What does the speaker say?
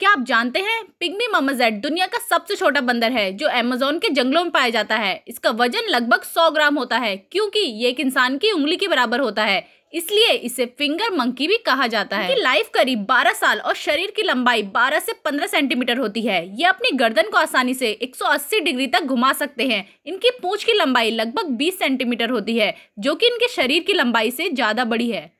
क्या आप जानते हैं पिग्मी मामाजेट दुनिया का सबसे छोटा बंदर है जो अमेजोन के जंगलों में पाया जाता है इसका वजन लगभग 100 ग्राम होता है क्योंकि ये एक इंसान की उंगली के बराबर होता है इसलिए इसे फिंगर मंकी भी कहा जाता है लाइफ करीब 12 साल और शरीर की लंबाई 12 से 15 सेंटीमीटर होती है ये अपनी गर्दन को आसानी से 180 डिग्री तक घुमा सकते हैं इनकी पूंछ की लंबाई लगभग 20 सेंटीमीटर होती है जो कि इनके शरीर की लंबाई से ज्यादा बड़ी है